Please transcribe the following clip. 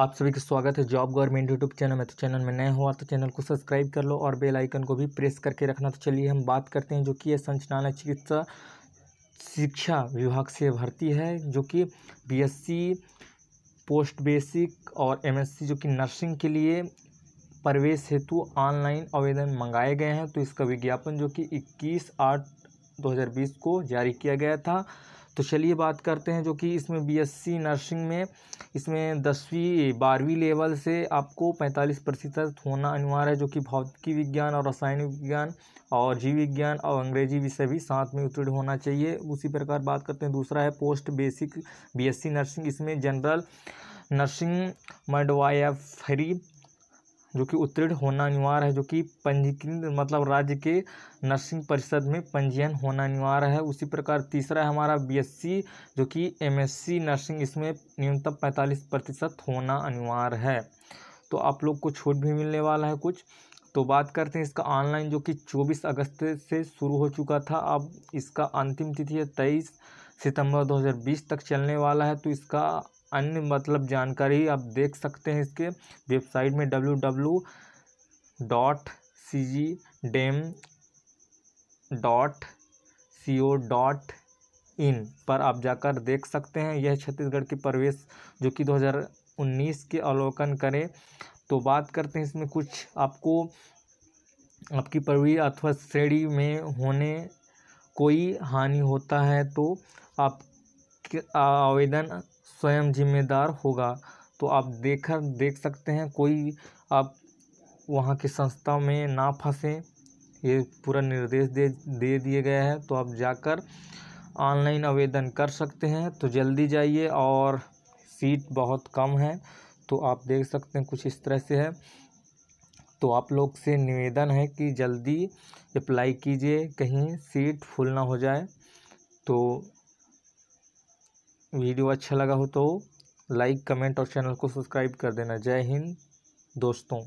आप सभी का स्वागत है जॉब गवर्नमेंट यूट्यूब चैनल में तो चैनल में नए हुआ तो चैनल को सब्सक्राइब कर लो और बेल आइकन को भी प्रेस करके रखना तो चलिए हम बात करते हैं जो कि यह संचालनालय चिकित्सा शिक्षा विभाग से भर्ती है जो कि बीएससी पोस्ट बेसिक और एमएससी जो कि नर्सिंग के लिए प्रवेश हेतु ऑनलाइन आवेदन मंगाए गए हैं तो इसका विज्ञापन जो कि इक्कीस आठ दो को जारी किया गया था तो चलिए बात करते हैं जो कि इसमें बीएससी नर्सिंग में इसमें दसवीं बारहवीं लेवल से आपको पैंतालीस प्रतिशत होना अनिवार्य है जो कि भौतिकी विज्ञान और रासायनिक विज्ञान और जीव विज्ञान और अंग्रेजी विषय भी साथ में उत्तीर्ण होना चाहिए उसी प्रकार बात करते हैं दूसरा है पोस्ट बेसिक बी नर्सिंग इसमें जनरल नर्सिंग मडवायफरी जो कि उत्तीर्ण होना अनिवार्य है जो कि पंजीकृत मतलब राज्य के नर्सिंग परिषद में पंजीयन होना अनिवार्य है उसी प्रकार तीसरा है हमारा बीएससी जो कि एमएससी नर्सिंग इसमें न्यूनतम पैंतालीस प्रतिशत होना अनिवार्य है तो आप लोग को छूट भी मिलने वाला है कुछ तो बात करते हैं इसका ऑनलाइन जो कि 24 अगस्त से शुरू हो चुका था अब इसका अंतिम तिथि है तेईस सितंबर 2020 तक चलने वाला है तो इसका अन्य मतलब जानकारी आप देख सकते हैं इसके वेबसाइट में W W dot C G dem dot C O dot in पर आप जाकर देख सकते हैं यह छत्तीसगढ़ की प्रवेश जो कि 2019 के अवलोकन करें तो बात करते हैं इसमें कुछ आपको आपकी प्रवी अथवा श्रेणी में होने कोई हानि होता है तो आप आवेदन स्वयं जिम्मेदार होगा तो आप देख देख सकते हैं कोई आप वहाँ की संस्था में ना फंसे ये पूरा निर्देश दे दे दिए गया है तो आप जाकर ऑनलाइन आवेदन कर सकते हैं तो जल्दी जाइए और सीट बहुत कम है तो आप देख सकते हैं कुछ इस तरह से है तो आप लोग से निवेदन है कि जल्दी अप्लाई कीजिए कहीं सीट फुल ना हो जाए तो वीडियो अच्छा लगा हो तो लाइक कमेंट और चैनल को सब्सक्राइब कर देना जय हिंद दोस्तों